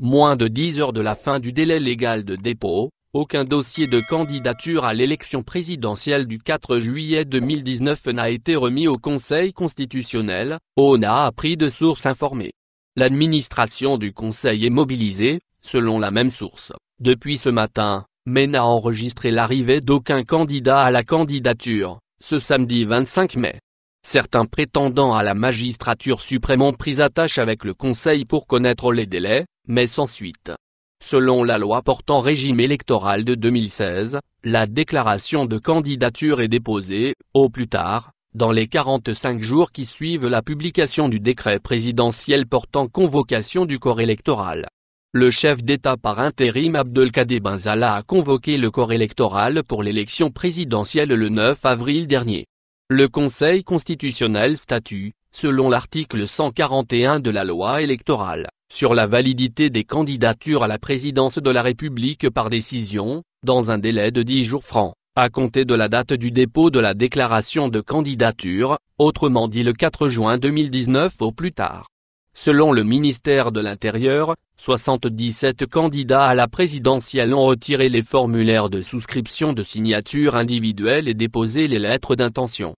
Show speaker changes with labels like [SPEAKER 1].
[SPEAKER 1] Moins de 10 heures de la fin du délai légal de dépôt, aucun dossier de candidature à l'élection présidentielle du 4 juillet 2019 n'a été remis au Conseil constitutionnel, on a appris de sources informées. L'administration du Conseil est mobilisée, selon la même source, depuis ce matin, mais n'a enregistré l'arrivée d'aucun candidat à la candidature, ce samedi 25 mai. Certains prétendants à la magistrature suprême ont pris attache avec le Conseil pour connaître les délais, mais sans suite. Selon la loi portant régime électoral de 2016, la déclaration de candidature est déposée, au plus tard, dans les 45 jours qui suivent la publication du décret présidentiel portant convocation du corps électoral. Le chef d'État par intérim Abdelkader Benzala a convoqué le corps électoral pour l'élection présidentielle le 9 avril dernier. Le Conseil constitutionnel statue, selon l'article 141 de la loi électorale sur la validité des candidatures à la présidence de la République par décision, dans un délai de 10 jours francs, à compter de la date du dépôt de la déclaration de candidature, autrement dit le 4 juin 2019 au plus tard. Selon le ministère de l'Intérieur, 77 candidats à la présidentielle ont retiré les formulaires de souscription de signature individuelle et déposé les lettres d'intention.